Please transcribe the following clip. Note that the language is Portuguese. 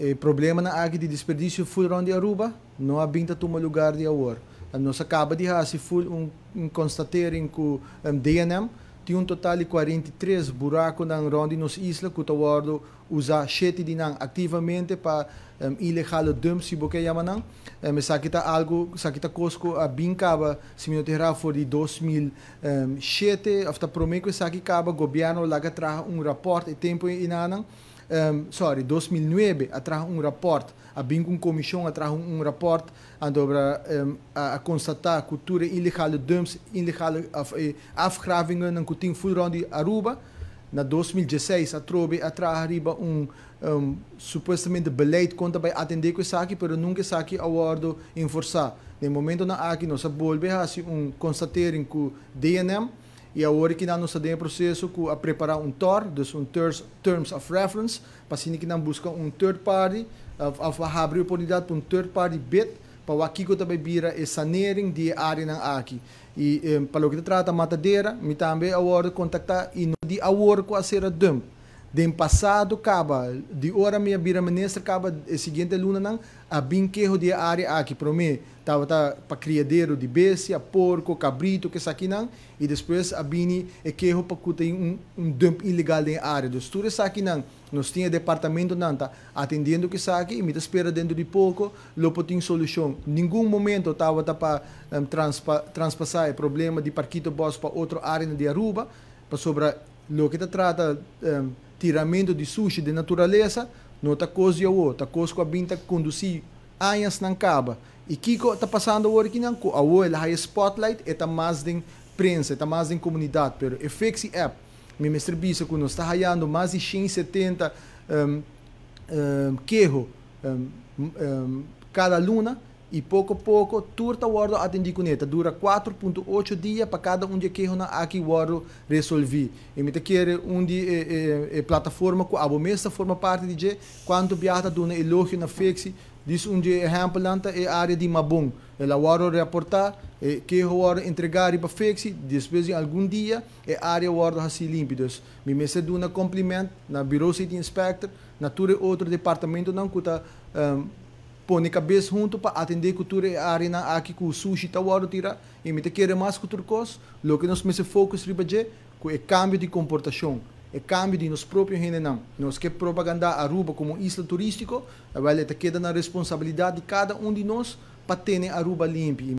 o problema na área de desperdício foi de Aruba, não abinta toma lugar de A nossa acaba de ha, se foi um, um que um, DNM tem um total de 43 buracos na ronda nos isla que o usa sete de nang ativamente para um, ilegal dump se boque yamanang. Um, sa kita algo, sa kita cosco a bincaba se minha terra for de 2007, afta que sa que o governo laga tra um rapport e tempo inanang um, sorry, 2009, atrás um rapport, a Bingun Comissão atrás um, um rapport sobre um, a, a constatar a cultura ilegal de dumps, ilegal af, eh, afgravingen na Coutinho Fulron de Aruba. Na 2016, a Trobe atrás arriba um, um supostamente beleid conta para atender com isso aqui, mas nunca isso aqui awardo enforçar. No momento na aqui, nós há a um constatering com DNM, e agora que nós estamos em processo a preparar um TOR, um Terms of Reference, para assim que nós busca um third party, a abrir oportunidade para um third party bit para aqui que também vira é sanering de área na aqui. E eh, para o que trata matadeira, me também agora contactar e não de agora com a ser dump. Den passado caba de hora minha vira ministra caba a seguinte luna não a binquejo de área aqui para mim tava tá para criadeiro de bestia, porco, cabrito que aqui não e depois a bini é para que tem um, um dump ilegal em área dos turistas aqui não nós tinha departamento não tá atendendo que aqui e me espera dentro de pouco logo tem solução nenhum momento tava tá para um, transpa, transpassar problema de parquito boss para outro área de Aruba para sobre o que tá trata um, tiramento de sushi de natureza, não está coisa eu outra, coisa que a binta conduzir anos não acaba. E Kiko está passando agora que não, a ela é spotlight, está mais de prensa, está mais de comunidade, pero FX app, me mestre Bissa, quando está raiando mais de 170 um, um, um, um, cada luna, e pouco a pouco, turta wardo atendi coneta. Dura 4.8 dias para cada um de que na aqui wardo resolvi. E me quer um de plataforma que a mesa forma parte de quando biata dona elogio na fixi. Diz um de exemplo lanta é área de Mabung. Ela wardo reportar eh, o wardo entregar para fixi. Depois em algum dia é área wardo assim límpidos. Me mesa dona complemento na Bureau City Inspector, na outro departamento não cuta um, ehm, põe cabeça junto para atender cultura arena aqui com sushi tal hora tira e me quer mais cultura cos lo que nós me se focus riba de com o cambio de comportação é cambio de nos próprios gente nós nós que propaganda Aruba como isla turístico vale te queda na responsabilidade de cada um de nós para ter Aruba limpa